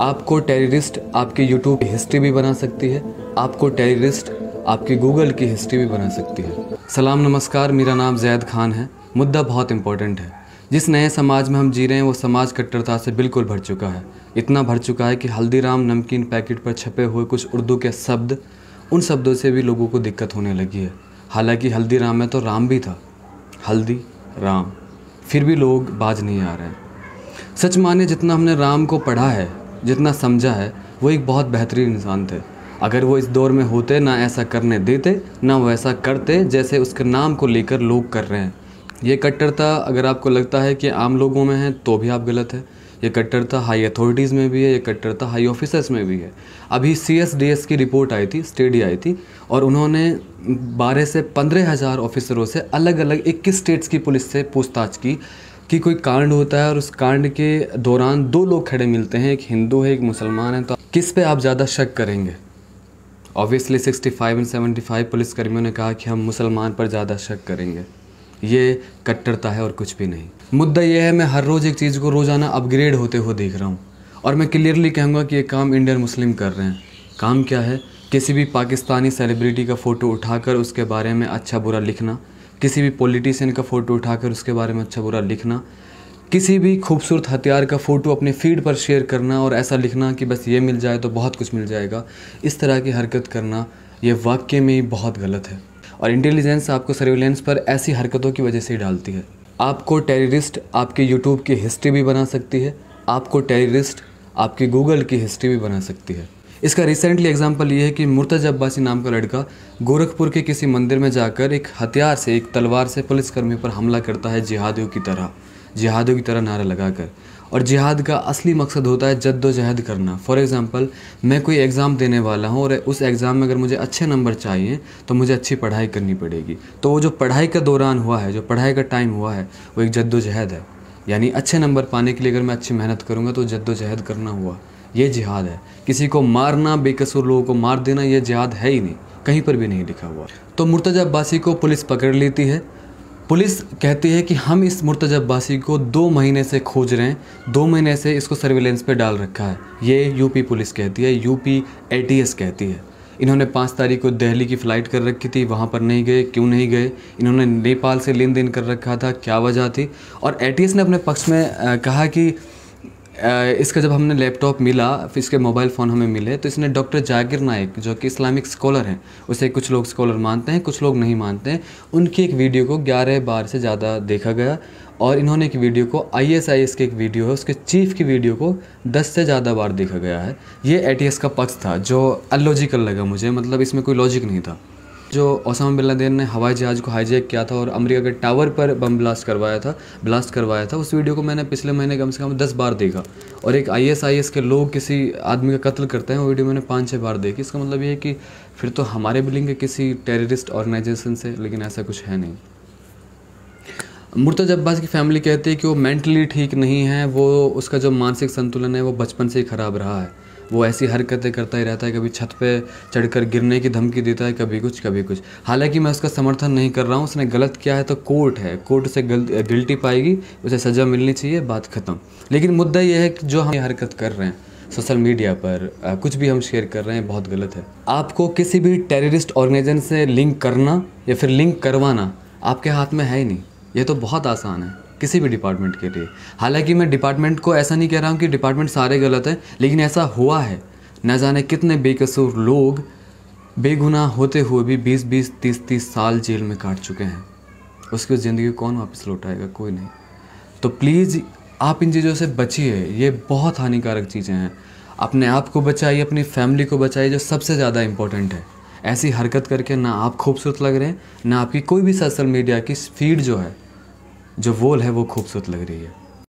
आपको टेररिस्ट आपके यूट्यूब की हिस्ट्री भी बना सकती है आपको टेररिस्ट आपके गूगल की हिस्ट्री भी बना सकती है सलाम नमस्कार मेरा नाम जैद खान है मुद्दा बहुत इंपॉर्टेंट है जिस नए समाज में हम जी रहे हैं वो समाज कट्टरता से बिल्कुल भर चुका है इतना भर चुका है कि हल्दीराम नमकीन पैकेट पर छपे हुए कुछ उर्दू के शब्द उन शब्दों से भी लोगों को दिक्कत होने लगी है हालांकि हल्दीराम में तो राम भी था हल्दी राम फिर भी लोग बाज नहीं आ रहे हैं सच माने जितना हमने राम को पढ़ा है जितना समझा है वो एक बहुत बेहतरीन इंसान थे अगर वो इस दौर में होते ना ऐसा करने देते ना वो ऐसा करते जैसे उसके नाम को लेकर लोग कर रहे हैं ये कट्टरता अगर आपको लगता है कि आम लोगों में है तो भी आप गलत है ये कट्टरता हाई अथॉरिटीज़ में भी है ये कट्टरता हाई ऑफिसर्स में भी है अभी सी एस डी एस की रिपोर्ट आई थी स्टेडी आई थी और उन्होंने बारह से पंद्रह हज़ार ऑफिसरों से अलग अलग इक्कीस स्टेट्स की पुलिस से पूछताछ की कि कोई कांड होता है और उस कांड के दौरान दो लोग खड़े मिलते हैं एक हिंदू है एक मुसलमान है तो किस पे आप ज़्यादा शक करेंगे ऑब्वियसली 65 एंड 75 पुलिसकर्मियों ने कहा कि हम मुसलमान पर ज़्यादा शक करेंगे ये कट्टरता है और कुछ भी नहीं मुद्दा यह है मैं हर रोज़ एक चीज़ को रोज़ाना अपग्रेड होते हुए देख रहा हूँ और मैं क्लियरली कहूँगा कि ये काम इंडियन मुस्लिम कर रहे हैं काम क्या है किसी भी पाकिस्तानी सेलिब्रिटी का फ़ोटो उठाकर उसके बारे में अच्छा बुरा लिखना किसी भी पॉलिटिशियन का फ़ोटो उठाकर उसके बारे में अच्छा बुरा लिखना किसी भी खूबसूरत हथियार का फ़ोटो अपने फीड पर शेयर करना और ऐसा लिखना कि बस ये मिल जाए तो बहुत कुछ मिल जाएगा इस तरह की हरकत करना ये वाक्य में ही बहुत गलत है और इंटेलिजेंस आपको सर्विलेंस पर ऐसी हरकतों की वजह से ही डालती है आपको टेररिस्ट आपके यूट्यूब की हिस्ट्री भी बना सकती है आपको टेररिस्ट आपकी गूगल की हिस्ट्री भी बना सकती है इसका रिसेंटली एग्जाम्पल ये है कि मुर्तजा अब्बासी नाम का लड़का गोरखपुर के किसी मंदिर में जाकर एक हथियार से एक तलवार से पुलिसकर्मी पर हमला करता है जिहादियों की तरह जिहादियों की तरह नारा लगाकर और जिहाद का असली मकसद होता है जद्दोजहद करना फॉर एग्ज़ाम्पल मैं कोई एग्ज़ाम देने वाला हूँ और उस एग्ज़ाम में अगर मुझे अच्छे नंबर चाहिए तो मुझे अच्छी पढ़ाई करनी पड़ेगी तो वो जो पढ़ाई का दौरान हुआ है जो पढ़ाई का टाइम हुआ है वो एक जद्दोजहद है यानी अच्छे नंबर पाने के लिए अगर मैं अच्छी मेहनत करूँगा तो जद्दोजहद करना हुआ ये जिहाद है किसी को मारना बेकसूर लोगों को मार देना ये जिहाद है ही नहीं कहीं पर भी नहीं लिखा हुआ तो मुर्तजा अब्बासी को पुलिस पकड़ लेती है पुलिस कहती है कि हम इस मुर्तजा अब्बासी को दो महीने से खोज रहे हैं दो महीने से इसको सर्विलेंस पे डाल रखा है ये यूपी पुलिस कहती है यूपी एटीएस कहती है इन्होंने पाँच तारीख को दिल्ली की फ़्लाइट कर रखी थी वहाँ पर नहीं गए क्यों नहीं गए इन्होंने नेपाल से लेन देन कर रखा था क्या वजह थी और ए ने अपने पक्ष में कहा कि इसका जब हमने लैपटॉप मिला फिर इसके मोबाइल फ़ोन हमें मिले तो इसने डॉक्टर जागिर नायक जो कि इस्लामिक स्कॉलर हैं उसे कुछ लोग स्कॉलर मानते हैं कुछ लोग नहीं मानते हैं उनकी एक वीडियो को ग्यारह बार से ज़्यादा देखा गया और इन्होंने एक वीडियो को आई एस आई एस की एक वीडियो है उसके चीफ की वीडियो को दस से ज़्यादा बार देखा गया है ये ए का पक्ष था जो अलॉजिकल लगा मुझे मतलब इसमें कोई लॉजिक नहीं था जो ओसामा बिन लादेन ने हवाई जहाज़ को हाईजैक किया था और अमेरिका के टावर पर बम ब्लास्ट करवाया था ब्लास्ट करवाया था उस वीडियो को मैंने पिछले महीने कम से कम दस बार देखा और एक आई एस के लोग किसी आदमी का कत्ल करते हैं वो वीडियो मैंने पाँच छः बार देखी इसका मतलब ये है कि फिर तो हमारे भी लिंक किसी टेररिस्ट ऑर्गेनाइजेशन से लेकिन ऐसा कुछ है नहीं मुर्तज अब्बास की फैमिली कहती है कि वो मेंटली ठीक नहीं है वो उसका जो मानसिक संतुलन है वो बचपन से ही ख़राब रहा है वो ऐसी हरकतें करता ही रहता है कभी छत पे चढ़कर गिरने की धमकी देता है कभी कुछ कभी कुछ हालांकि मैं उसका समर्थन नहीं कर रहा हूँ उसने गलत किया है तो कोर्ट है कोर्ट उसे गिल्टी पाएगी उसे सज़ा मिलनी चाहिए बात ख़त्म लेकिन मुद्दा यह है कि जो हम हरकत कर रहे हैं सोशल मीडिया पर आ, कुछ भी हम शेयर कर रहे हैं बहुत गलत है आपको किसी भी टेररिस्ट ऑर्गेनाइजेशन से लिंक करना या फिर लिंक करवाना आपके हाथ में है ही नहीं ये तो बहुत आसान है किसी भी डिपार्टमेंट के लिए हालांकि मैं डिपार्टमेंट को ऐसा नहीं कह रहा हूँ कि डिपार्टमेंट सारे गलत हैं लेकिन ऐसा हुआ है न जाने कितने बेकसूर लोग बेगुनाह होते हुए भी बीस बीस तीस तीस साल जेल में काट चुके हैं उसकी ज़िंदगी कौन वापस लौटाएगा कोई नहीं तो प्लीज़ आप इन चीज़ों से बचिए ये बहुत हानिकारक चीज़ें हैं अपने आप को बचाइए अपनी फैमिली को बचाइए जो सबसे ज़्यादा इम्पोर्टेंट है ऐसी हरकत करके ना आप खूबसूरत लग रहे हैं ना आपकी कोई भी सोशल मीडिया की फीड जो है जो वॉल है वो खूबसूरत लग रही है